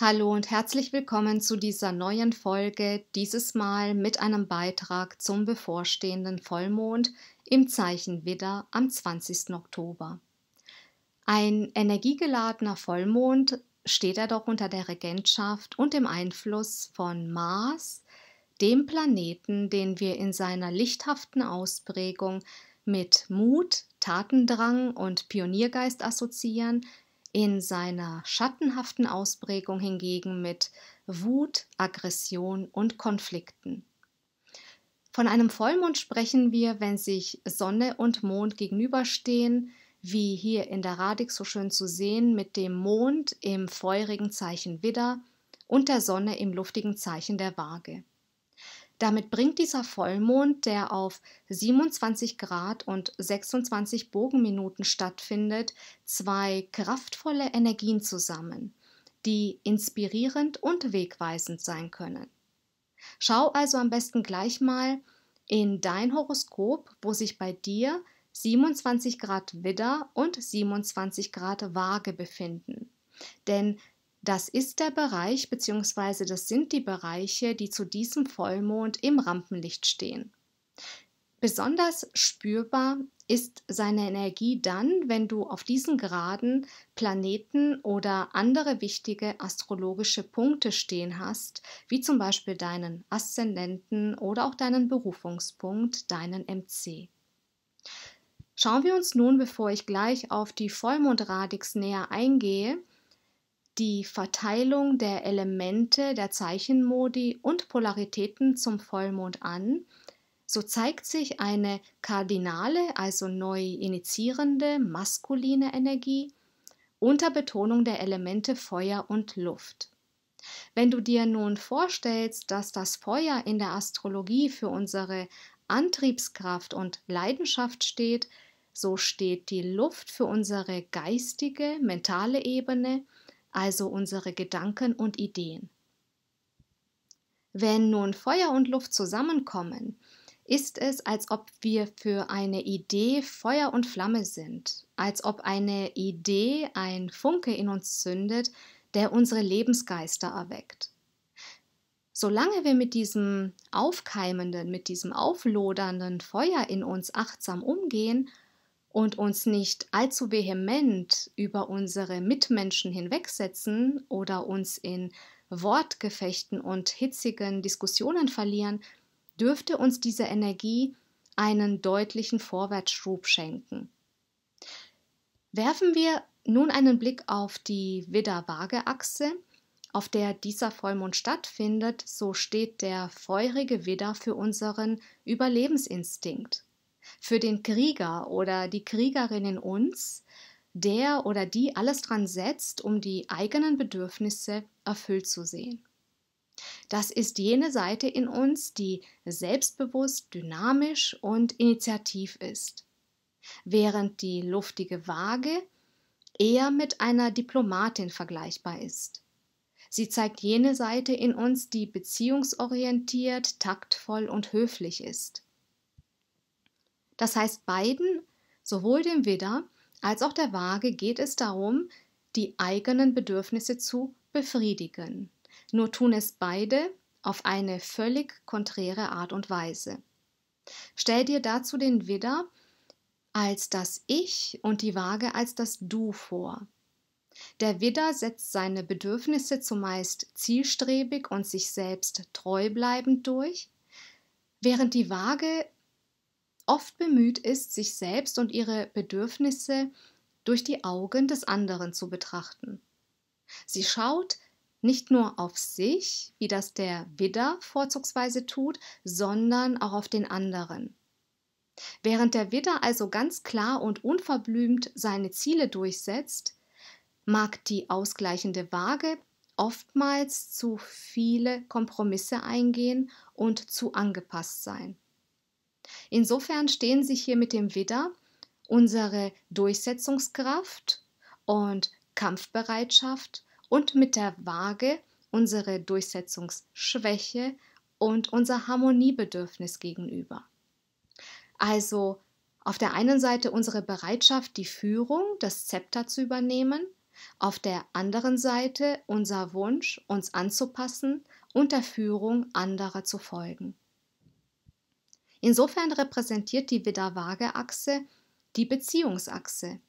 Hallo und herzlich willkommen zu dieser neuen Folge, dieses Mal mit einem Beitrag zum bevorstehenden Vollmond im Zeichen Widder am 20. Oktober. Ein energiegeladener Vollmond steht er doch unter der Regentschaft und dem Einfluss von Mars, dem Planeten, den wir in seiner lichthaften Ausprägung mit Mut, Tatendrang und Pioniergeist assoziieren, in seiner schattenhaften Ausprägung hingegen mit Wut, Aggression und Konflikten. Von einem Vollmond sprechen wir, wenn sich Sonne und Mond gegenüberstehen, wie hier in der Radix so schön zu sehen, mit dem Mond im feurigen Zeichen Widder und der Sonne im luftigen Zeichen der Waage. Damit bringt dieser Vollmond, der auf 27 Grad und 26 Bogenminuten stattfindet, zwei kraftvolle Energien zusammen, die inspirierend und wegweisend sein können. Schau also am besten gleich mal in dein Horoskop, wo sich bei dir 27 Grad Widder und 27 Grad Waage befinden. Denn das ist der Bereich bzw. das sind die Bereiche, die zu diesem Vollmond im Rampenlicht stehen. Besonders spürbar ist seine Energie dann, wenn du auf diesen geraden Planeten oder andere wichtige astrologische Punkte stehen hast, wie zum Beispiel deinen Aszendenten oder auch deinen Berufungspunkt, deinen MC. Schauen wir uns nun, bevor ich gleich auf die Vollmondradix näher eingehe, die Verteilung der Elemente der Zeichenmodi und Polaritäten zum Vollmond an, so zeigt sich eine kardinale, also neu initiierende, maskuline Energie unter Betonung der Elemente Feuer und Luft. Wenn du dir nun vorstellst, dass das Feuer in der Astrologie für unsere Antriebskraft und Leidenschaft steht, so steht die Luft für unsere geistige, mentale Ebene, also unsere Gedanken und Ideen. Wenn nun Feuer und Luft zusammenkommen, ist es, als ob wir für eine Idee Feuer und Flamme sind, als ob eine Idee ein Funke in uns zündet, der unsere Lebensgeister erweckt. Solange wir mit diesem aufkeimenden, mit diesem auflodernden Feuer in uns achtsam umgehen, und uns nicht allzu vehement über unsere Mitmenschen hinwegsetzen oder uns in Wortgefechten und hitzigen Diskussionen verlieren, dürfte uns diese Energie einen deutlichen Vorwärtsschub schenken. Werfen wir nun einen Blick auf die Widder-Waage-Achse, auf der dieser Vollmond stattfindet, so steht der feurige Widder für unseren Überlebensinstinkt für den Krieger oder die Kriegerin in uns, der oder die alles dran setzt, um die eigenen Bedürfnisse erfüllt zu sehen. Das ist jene Seite in uns, die selbstbewusst, dynamisch und initiativ ist, während die luftige Waage eher mit einer Diplomatin vergleichbar ist. Sie zeigt jene Seite in uns, die beziehungsorientiert, taktvoll und höflich ist. Das heißt, beiden, sowohl dem Widder als auch der Waage, geht es darum, die eigenen Bedürfnisse zu befriedigen. Nur tun es beide auf eine völlig konträre Art und Weise. Stell dir dazu den Widder als das Ich und die Waage als das Du vor. Der Widder setzt seine Bedürfnisse zumeist zielstrebig und sich selbst treu bleibend durch, während die Waage oft bemüht ist, sich selbst und ihre Bedürfnisse durch die Augen des anderen zu betrachten. Sie schaut nicht nur auf sich, wie das der Widder vorzugsweise tut, sondern auch auf den anderen. Während der Widder also ganz klar und unverblümt seine Ziele durchsetzt, mag die ausgleichende Waage oftmals zu viele Kompromisse eingehen und zu angepasst sein. Insofern stehen sich hier mit dem Widder unsere Durchsetzungskraft und Kampfbereitschaft und mit der Waage unsere Durchsetzungsschwäche und unser Harmoniebedürfnis gegenüber. Also auf der einen Seite unsere Bereitschaft, die Führung, das Zepter zu übernehmen, auf der anderen Seite unser Wunsch, uns anzupassen und der Führung anderer zu folgen. Insofern repräsentiert die Widder-Waage-Achse die Beziehungsachse,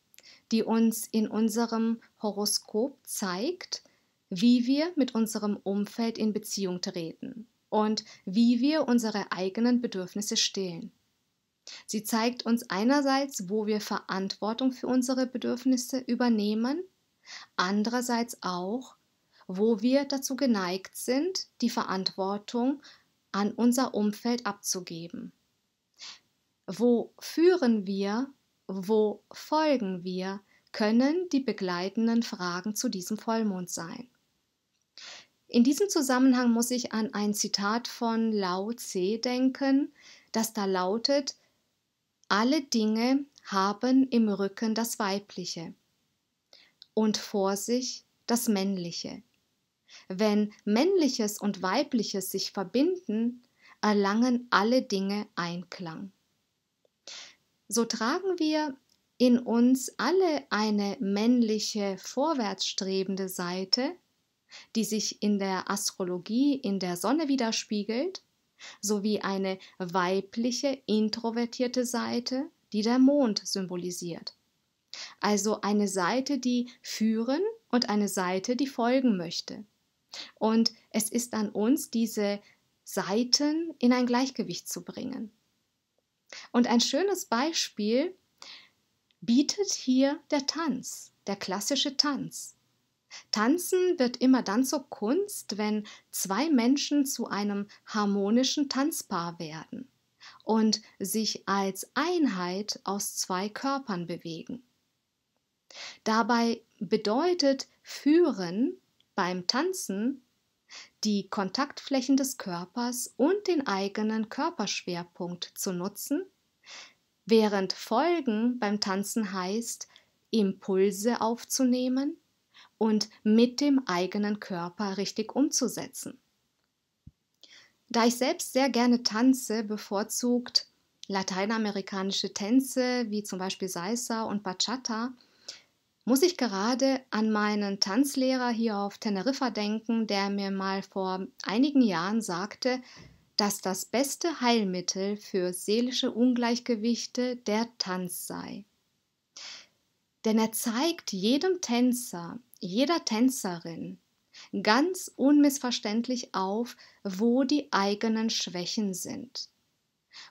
die uns in unserem Horoskop zeigt, wie wir mit unserem Umfeld in Beziehung treten und wie wir unsere eigenen Bedürfnisse stillen. Sie zeigt uns einerseits, wo wir Verantwortung für unsere Bedürfnisse übernehmen, andererseits auch, wo wir dazu geneigt sind, die Verantwortung an unser Umfeld abzugeben. Wo führen wir, wo folgen wir, können die begleitenden Fragen zu diesem Vollmond sein. In diesem Zusammenhang muss ich an ein Zitat von Lao Tse denken, das da lautet Alle Dinge haben im Rücken das Weibliche und vor sich das Männliche. Wenn Männliches und Weibliches sich verbinden, erlangen alle Dinge Einklang so tragen wir in uns alle eine männliche, vorwärtsstrebende Seite, die sich in der Astrologie in der Sonne widerspiegelt, sowie eine weibliche, introvertierte Seite, die der Mond symbolisiert. Also eine Seite, die führen und eine Seite, die folgen möchte. Und es ist an uns, diese Seiten in ein Gleichgewicht zu bringen. Und ein schönes Beispiel bietet hier der Tanz, der klassische Tanz. Tanzen wird immer dann zur Kunst, wenn zwei Menschen zu einem harmonischen Tanzpaar werden und sich als Einheit aus zwei Körpern bewegen. Dabei bedeutet führen beim Tanzen die Kontaktflächen des Körpers und den eigenen Körperschwerpunkt zu nutzen, während Folgen beim Tanzen heißt, Impulse aufzunehmen und mit dem eigenen Körper richtig umzusetzen. Da ich selbst sehr gerne tanze, bevorzugt lateinamerikanische Tänze wie zum Beispiel Salsa und Bachata muss ich gerade an meinen Tanzlehrer hier auf Teneriffa denken, der mir mal vor einigen Jahren sagte, dass das beste Heilmittel für seelische Ungleichgewichte der Tanz sei. Denn er zeigt jedem Tänzer, jeder Tänzerin ganz unmissverständlich auf, wo die eigenen Schwächen sind,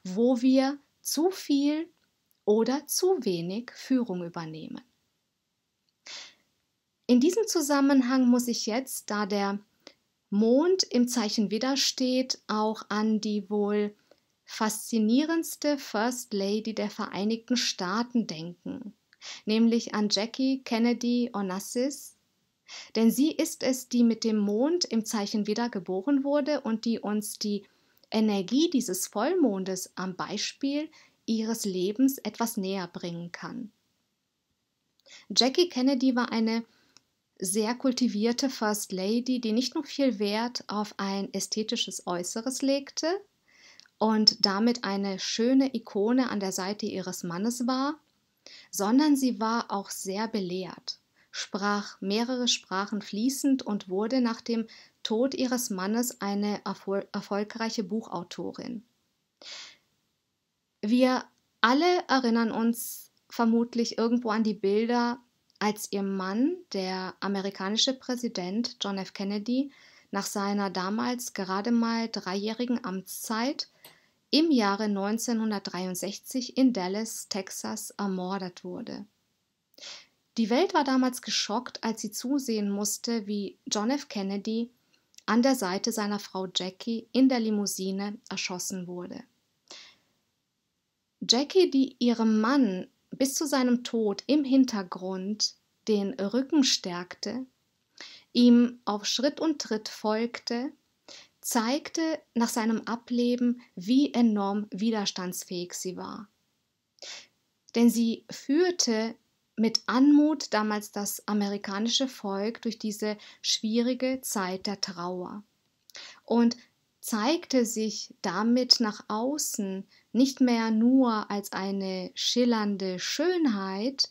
wo wir zu viel oder zu wenig Führung übernehmen. In diesem Zusammenhang muss ich jetzt, da der Mond im Zeichen Widder steht, auch an die wohl faszinierendste First Lady der Vereinigten Staaten denken, nämlich an Jackie Kennedy Onassis. Denn sie ist es, die mit dem Mond im Zeichen Widder geboren wurde und die uns die Energie dieses Vollmondes am Beispiel ihres Lebens etwas näher bringen kann. Jackie Kennedy war eine sehr kultivierte First Lady, die nicht nur viel Wert auf ein ästhetisches Äußeres legte und damit eine schöne Ikone an der Seite ihres Mannes war, sondern sie war auch sehr belehrt, sprach mehrere Sprachen fließend und wurde nach dem Tod ihres Mannes eine erfol erfolgreiche Buchautorin. Wir alle erinnern uns vermutlich irgendwo an die Bilder als ihr Mann, der amerikanische Präsident John F. Kennedy, nach seiner damals gerade mal dreijährigen Amtszeit im Jahre 1963 in Dallas, Texas, ermordet wurde. Die Welt war damals geschockt, als sie zusehen musste, wie John F. Kennedy an der Seite seiner Frau Jackie in der Limousine erschossen wurde. Jackie, die ihrem Mann bis zu seinem Tod im Hintergrund den Rücken stärkte, ihm auf Schritt und Tritt folgte, zeigte nach seinem Ableben, wie enorm widerstandsfähig sie war. Denn sie führte mit Anmut damals das amerikanische Volk durch diese schwierige Zeit der Trauer und zeigte sich damit nach außen nicht mehr nur als eine schillernde Schönheit,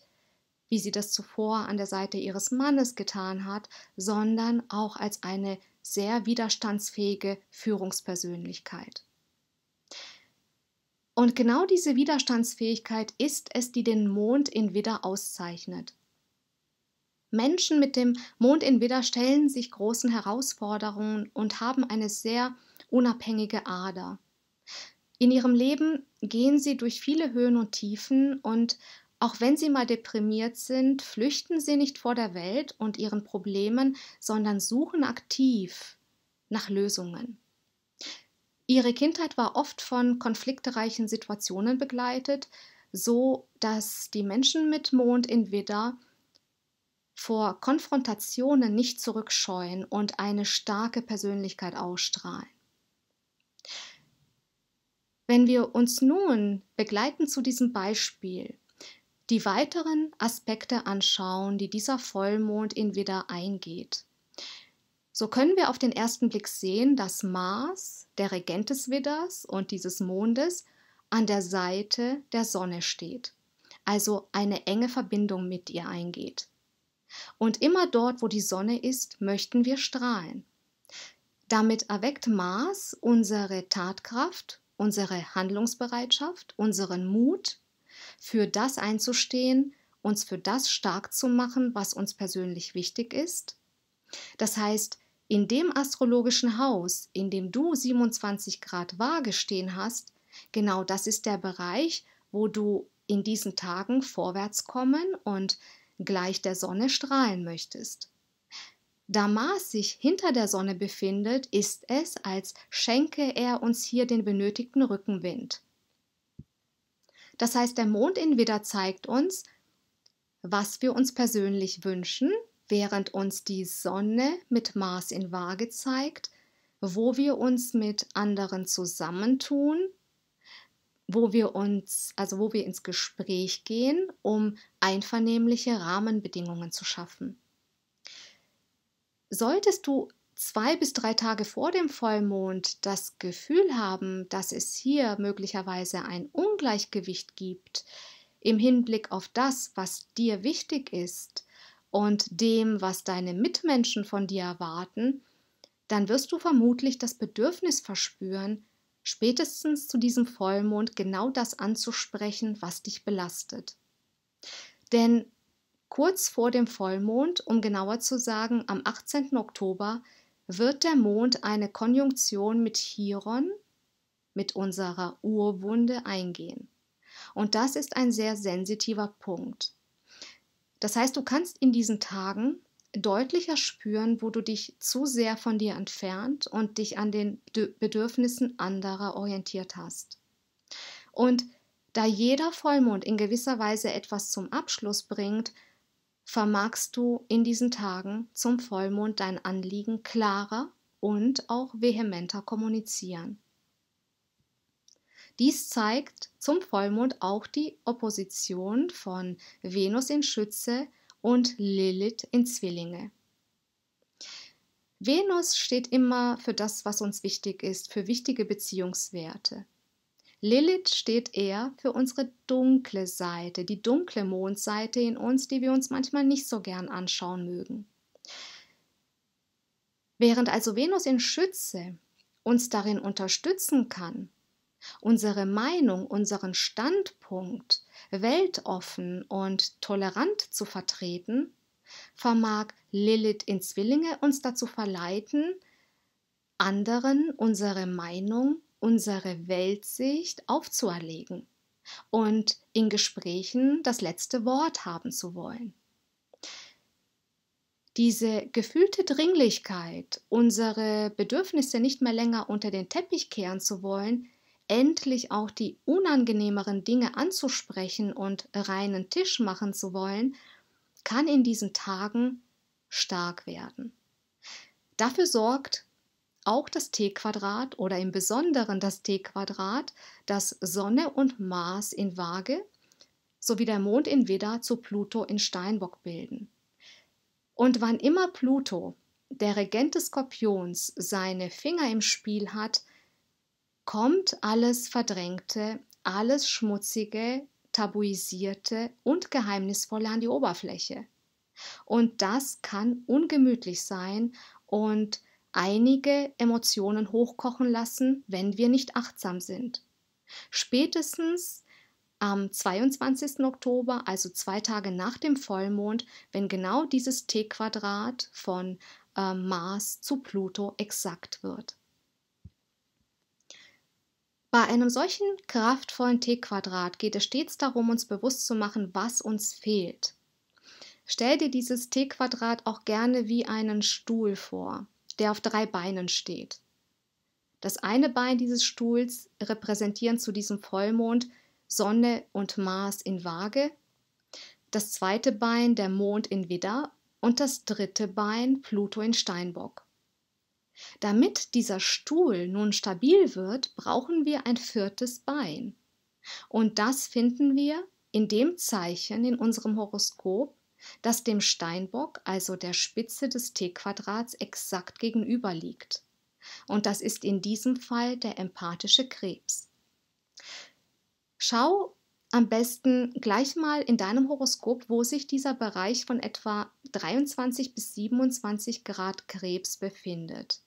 wie sie das zuvor an der Seite ihres Mannes getan hat, sondern auch als eine sehr widerstandsfähige Führungspersönlichkeit. Und genau diese Widerstandsfähigkeit ist es, die den Mond in Widder auszeichnet. Menschen mit dem Mond in Widder stellen sich großen Herausforderungen und haben eine sehr unabhängige Ader. In ihrem Leben gehen sie durch viele Höhen und Tiefen und auch wenn sie mal deprimiert sind, flüchten sie nicht vor der Welt und ihren Problemen, sondern suchen aktiv nach Lösungen. Ihre Kindheit war oft von konfliktreichen Situationen begleitet, so dass die Menschen mit Mond in Widder vor Konfrontationen nicht zurückscheuen und eine starke Persönlichkeit ausstrahlen. Wenn wir uns nun begleiten zu diesem Beispiel die weiteren Aspekte anschauen, die dieser Vollmond in Widder eingeht, so können wir auf den ersten Blick sehen, dass Mars, der Regent des Widders und dieses Mondes, an der Seite der Sonne steht, also eine enge Verbindung mit ihr eingeht. Und immer dort, wo die Sonne ist, möchten wir strahlen. Damit erweckt Mars unsere Tatkraft unsere Handlungsbereitschaft, unseren Mut, für das einzustehen, uns für das stark zu machen, was uns persönlich wichtig ist. Das heißt, in dem astrologischen Haus, in dem du 27 Grad Waage stehen hast, genau das ist der Bereich, wo du in diesen Tagen vorwärts kommen und gleich der Sonne strahlen möchtest. Da Mars sich hinter der Sonne befindet, ist es, als schenke er uns hier den benötigten Rückenwind. Das heißt, der Mond in Widder zeigt uns, was wir uns persönlich wünschen, während uns die Sonne mit Mars in Waage zeigt, wo wir uns mit anderen zusammentun, wo wir uns, also wo wir ins Gespräch gehen, um einvernehmliche Rahmenbedingungen zu schaffen. Solltest du zwei bis drei Tage vor dem Vollmond das Gefühl haben, dass es hier möglicherweise ein Ungleichgewicht gibt im Hinblick auf das, was dir wichtig ist und dem, was deine Mitmenschen von dir erwarten, dann wirst du vermutlich das Bedürfnis verspüren, spätestens zu diesem Vollmond genau das anzusprechen, was dich belastet. Denn Kurz vor dem Vollmond, um genauer zu sagen am 18. Oktober, wird der Mond eine Konjunktion mit Chiron, mit unserer Urwunde, eingehen. Und das ist ein sehr sensitiver Punkt. Das heißt, du kannst in diesen Tagen deutlicher spüren, wo du dich zu sehr von dir entfernt und dich an den Bedürfnissen anderer orientiert hast. Und da jeder Vollmond in gewisser Weise etwas zum Abschluss bringt, vermagst du in diesen Tagen zum Vollmond dein Anliegen klarer und auch vehementer kommunizieren. Dies zeigt zum Vollmond auch die Opposition von Venus in Schütze und Lilith in Zwillinge. Venus steht immer für das, was uns wichtig ist, für wichtige Beziehungswerte. Lilith steht eher für unsere dunkle Seite, die dunkle Mondseite in uns, die wir uns manchmal nicht so gern anschauen mögen. Während also Venus in Schütze uns darin unterstützen kann, unsere Meinung, unseren Standpunkt weltoffen und tolerant zu vertreten, vermag Lilith in Zwillinge uns dazu verleiten, anderen unsere Meinung unsere Weltsicht aufzuerlegen und in Gesprächen das letzte Wort haben zu wollen. Diese gefühlte Dringlichkeit, unsere Bedürfnisse nicht mehr länger unter den Teppich kehren zu wollen, endlich auch die unangenehmeren Dinge anzusprechen und reinen Tisch machen zu wollen, kann in diesen Tagen stark werden. Dafür sorgt auch das T-Quadrat oder im Besonderen das T-Quadrat, das Sonne und Mars in Waage sowie der Mond in Widder zu Pluto in Steinbock bilden. Und wann immer Pluto, der Regent des Skorpions, seine Finger im Spiel hat, kommt alles Verdrängte, alles Schmutzige, Tabuisierte und Geheimnisvolle an die Oberfläche. Und das kann ungemütlich sein und einige Emotionen hochkochen lassen, wenn wir nicht achtsam sind. Spätestens am 22. Oktober, also zwei Tage nach dem Vollmond, wenn genau dieses T-Quadrat von äh, Mars zu Pluto exakt wird. Bei einem solchen kraftvollen T-Quadrat geht es stets darum, uns bewusst zu machen, was uns fehlt. Stell dir dieses T-Quadrat auch gerne wie einen Stuhl vor der auf drei Beinen steht. Das eine Bein dieses Stuhls repräsentieren zu diesem Vollmond Sonne und Mars in Waage, das zweite Bein der Mond in Widder und das dritte Bein Pluto in Steinbock. Damit dieser Stuhl nun stabil wird, brauchen wir ein viertes Bein. Und das finden wir in dem Zeichen in unserem Horoskop, das dem Steinbock, also der Spitze des t-Quadrats, exakt gegenüber liegt. Und das ist in diesem Fall der empathische Krebs. Schau am besten gleich mal in deinem Horoskop, wo sich dieser Bereich von etwa 23 bis 27 Grad Krebs befindet.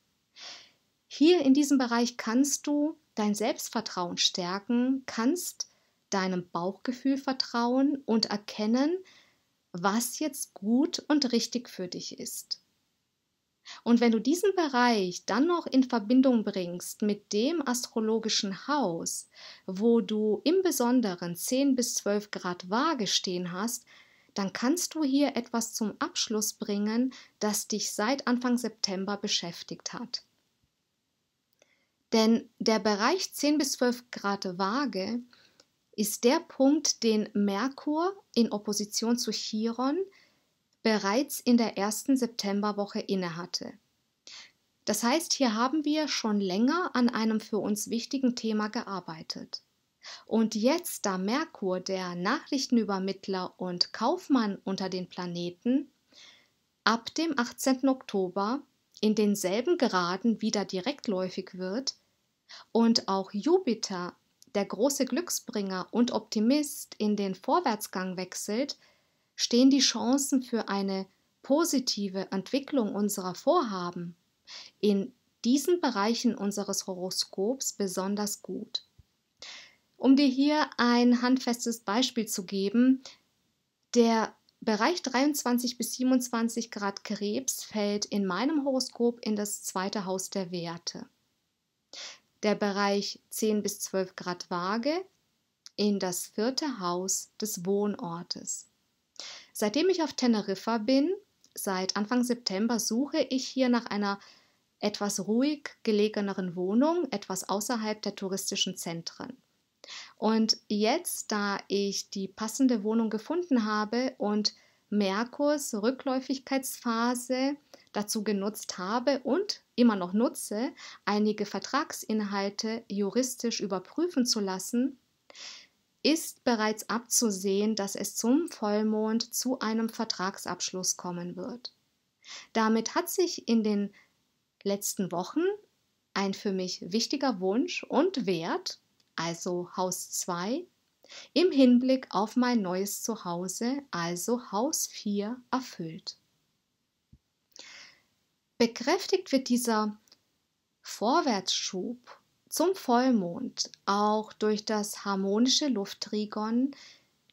Hier in diesem Bereich kannst du dein Selbstvertrauen stärken, kannst deinem Bauchgefühl vertrauen und erkennen, was jetzt gut und richtig für dich ist. Und wenn du diesen Bereich dann noch in Verbindung bringst mit dem astrologischen Haus, wo du im Besonderen 10 bis 12 Grad Waage stehen hast, dann kannst du hier etwas zum Abschluss bringen, das dich seit Anfang September beschäftigt hat. Denn der Bereich 10 bis 12 Grad Waage ist der Punkt, den Merkur in Opposition zu Chiron bereits in der ersten Septemberwoche innehatte. Das heißt, hier haben wir schon länger an einem für uns wichtigen Thema gearbeitet. Und jetzt, da Merkur der Nachrichtenübermittler und Kaufmann unter den Planeten ab dem 18. Oktober in denselben Geraden wieder direktläufig wird und auch Jupiter der große Glücksbringer und Optimist in den Vorwärtsgang wechselt, stehen die Chancen für eine positive Entwicklung unserer Vorhaben in diesen Bereichen unseres Horoskops besonders gut. Um dir hier ein handfestes Beispiel zu geben, der Bereich 23 bis 27 Grad Krebs fällt in meinem Horoskop in das zweite Haus der Werte der Bereich 10 bis 12 Grad Waage in das vierte Haus des Wohnortes. Seitdem ich auf Teneriffa bin, seit Anfang September, suche ich hier nach einer etwas ruhig gelegeneren Wohnung, etwas außerhalb der touristischen Zentren. Und jetzt, da ich die passende Wohnung gefunden habe und Merkurs Rückläufigkeitsphase dazu genutzt habe und immer noch nutze, einige Vertragsinhalte juristisch überprüfen zu lassen, ist bereits abzusehen, dass es zum Vollmond zu einem Vertragsabschluss kommen wird. Damit hat sich in den letzten Wochen ein für mich wichtiger Wunsch und Wert, also Haus 2, im Hinblick auf mein neues Zuhause, also Haus 4, erfüllt. Bekräftigt wird dieser Vorwärtsschub zum Vollmond auch durch das harmonische Lufttrigon,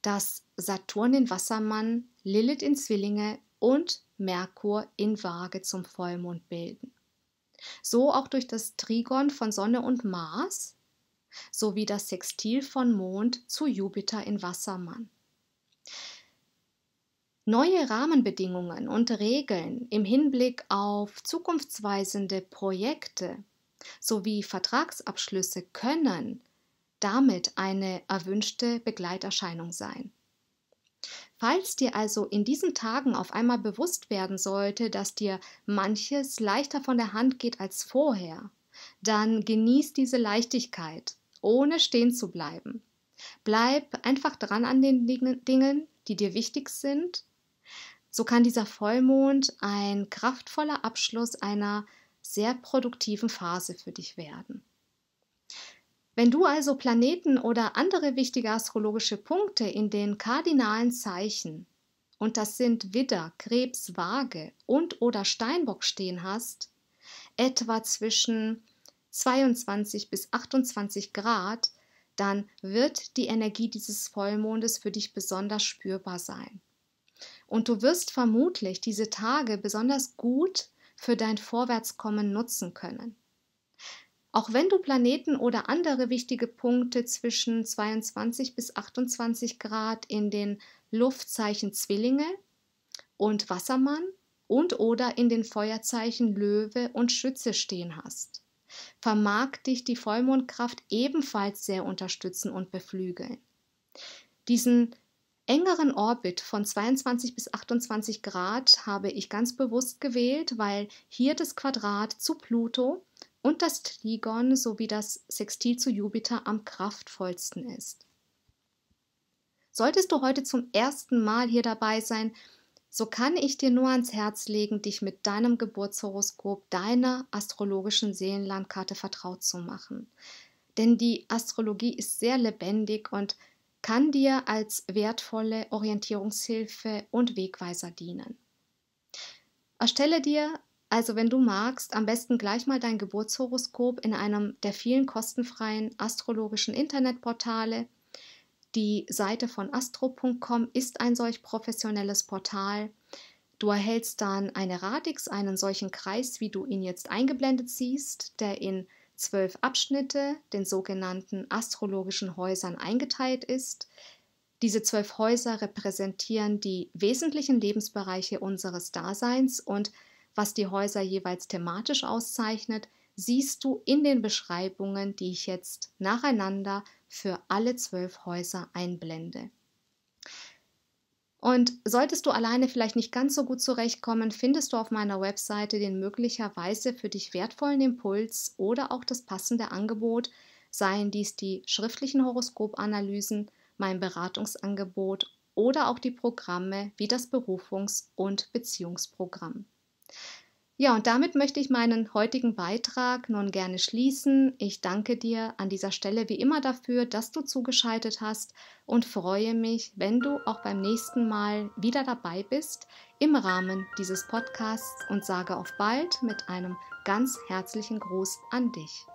das Saturn in Wassermann, Lilith in Zwillinge und Merkur in Waage zum Vollmond bilden. So auch durch das Trigon von Sonne und Mars sowie das Sextil von Mond zu Jupiter in Wassermann. Neue Rahmenbedingungen und Regeln im Hinblick auf zukunftsweisende Projekte sowie Vertragsabschlüsse können damit eine erwünschte Begleiterscheinung sein. Falls dir also in diesen Tagen auf einmal bewusst werden sollte, dass dir manches leichter von der Hand geht als vorher, dann genieß diese Leichtigkeit, ohne stehen zu bleiben. Bleib einfach dran an den Dingen, die dir wichtig sind so kann dieser Vollmond ein kraftvoller Abschluss einer sehr produktiven Phase für dich werden. Wenn du also Planeten oder andere wichtige astrologische Punkte in den kardinalen Zeichen, und das sind Widder, Krebs, Waage und oder Steinbock stehen hast, etwa zwischen 22 bis 28 Grad, dann wird die Energie dieses Vollmondes für dich besonders spürbar sein. Und du wirst vermutlich diese Tage besonders gut für dein Vorwärtskommen nutzen können. Auch wenn du Planeten oder andere wichtige Punkte zwischen 22 bis 28 Grad in den Luftzeichen Zwillinge und Wassermann und oder in den Feuerzeichen Löwe und Schütze stehen hast, vermag dich die Vollmondkraft ebenfalls sehr unterstützen und beflügeln. Diesen engeren Orbit von 22 bis 28 Grad habe ich ganz bewusst gewählt, weil hier das Quadrat zu Pluto und das Trigon sowie das Sextil zu Jupiter am kraftvollsten ist. Solltest du heute zum ersten Mal hier dabei sein, so kann ich dir nur ans Herz legen, dich mit deinem Geburtshoroskop, deiner astrologischen Seelenlandkarte vertraut zu machen. Denn die Astrologie ist sehr lebendig und kann dir als wertvolle Orientierungshilfe und Wegweiser dienen. Erstelle dir also, wenn du magst, am besten gleich mal dein Geburtshoroskop in einem der vielen kostenfreien astrologischen Internetportale. Die Seite von astro.com ist ein solch professionelles Portal. Du erhältst dann eine Radix, einen solchen Kreis, wie du ihn jetzt eingeblendet siehst, der in zwölf Abschnitte, den sogenannten astrologischen Häusern, eingeteilt ist. Diese zwölf Häuser repräsentieren die wesentlichen Lebensbereiche unseres Daseins und was die Häuser jeweils thematisch auszeichnet, siehst du in den Beschreibungen, die ich jetzt nacheinander für alle zwölf Häuser einblende. Und solltest du alleine vielleicht nicht ganz so gut zurechtkommen, findest du auf meiner Webseite den möglicherweise für dich wertvollen Impuls oder auch das passende Angebot, seien dies die schriftlichen Horoskopanalysen, mein Beratungsangebot oder auch die Programme wie das Berufungs- und Beziehungsprogramm. Ja, und damit möchte ich meinen heutigen Beitrag nun gerne schließen. Ich danke dir an dieser Stelle wie immer dafür, dass du zugeschaltet hast und freue mich, wenn du auch beim nächsten Mal wieder dabei bist im Rahmen dieses Podcasts und sage auf bald mit einem ganz herzlichen Gruß an dich.